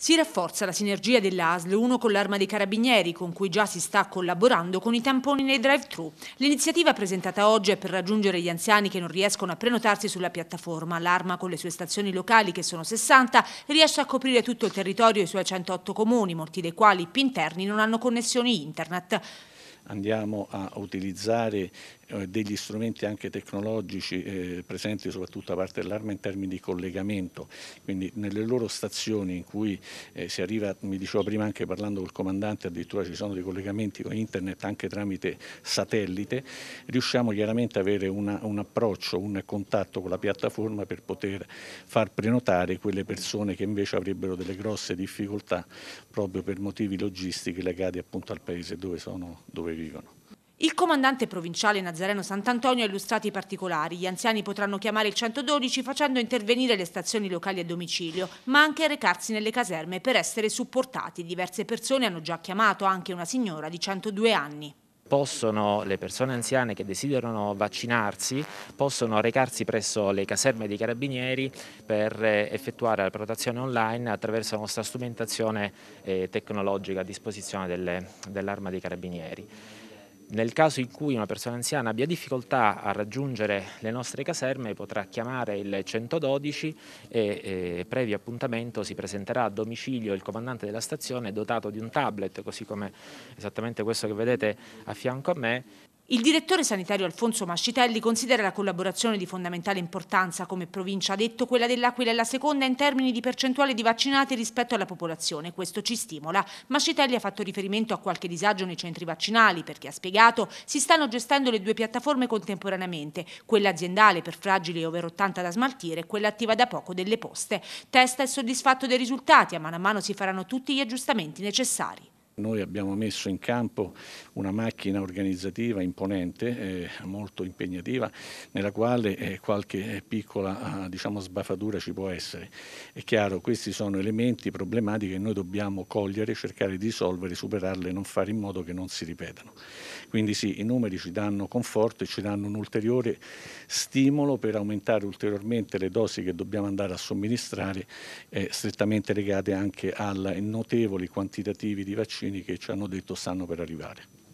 Si rafforza la sinergia dell'ASL 1 con l'Arma dei Carabinieri, con cui già si sta collaborando con i tamponi nei drive-thru. L'iniziativa presentata oggi è per raggiungere gli anziani che non riescono a prenotarsi sulla piattaforma. L'Arma, con le sue stazioni locali, che sono 60, riesce a coprire tutto il territorio e i suoi 108 comuni, molti dei quali più interni non hanno connessioni internet andiamo a utilizzare eh, degli strumenti anche tecnologici eh, presenti soprattutto da parte dell'arma in termini di collegamento, quindi nelle loro stazioni in cui eh, si arriva, mi dicevo prima anche parlando col comandante, addirittura ci sono dei collegamenti con internet anche tramite satellite, riusciamo chiaramente ad avere una, un approccio, un contatto con la piattaforma per poter far prenotare quelle persone che invece avrebbero delle grosse difficoltà proprio per motivi logistici legati appunto al paese dove, sono, dove vivono. Il comandante provinciale Nazareno Sant'Antonio ha illustrato i particolari. Gli anziani potranno chiamare il 112 facendo intervenire le stazioni locali a domicilio, ma anche recarsi nelle caserme per essere supportati. Diverse persone hanno già chiamato, anche una signora di 102 anni possono, le persone anziane che desiderano vaccinarsi possono recarsi presso le caserme dei carabinieri per eh, effettuare la protezione online attraverso la nostra strumentazione eh, tecnologica a disposizione dell'arma dei carabinieri. Nel caso in cui una persona anziana abbia difficoltà a raggiungere le nostre caserme potrà chiamare il 112 e, e eh, previo appuntamento si presenterà a domicilio il comandante della stazione dotato di un tablet, così come esattamente questo che vedete a fianco a me, il direttore sanitario Alfonso Mascitelli considera la collaborazione di fondamentale importanza come provincia, ha detto quella dell'Aquila è la seconda in termini di percentuale di vaccinati rispetto alla popolazione, questo ci stimola. Mascitelli ha fatto riferimento a qualche disagio nei centri vaccinali perché ha spiegato si stanno gestendo le due piattaforme contemporaneamente, quella aziendale per fragili e over 80 da smaltire e quella attiva da poco delle poste. Testa è soddisfatto dei risultati, a mano a mano si faranno tutti gli aggiustamenti necessari. Noi abbiamo messo in campo una macchina organizzativa imponente, eh, molto impegnativa, nella quale eh, qualche eh, piccola ah, diciamo, sbaffatura ci può essere. È chiaro, questi sono elementi problematiche che noi dobbiamo cogliere, cercare di risolvere, superarle e non fare in modo che non si ripetano. Quindi sì, i numeri ci danno conforto e ci danno un ulteriore stimolo per aumentare ulteriormente le dosi che dobbiamo andare a somministrare, eh, strettamente legate anche ai notevoli quantitativi di vaccini vaccini che ci hanno detto stanno per arrivare.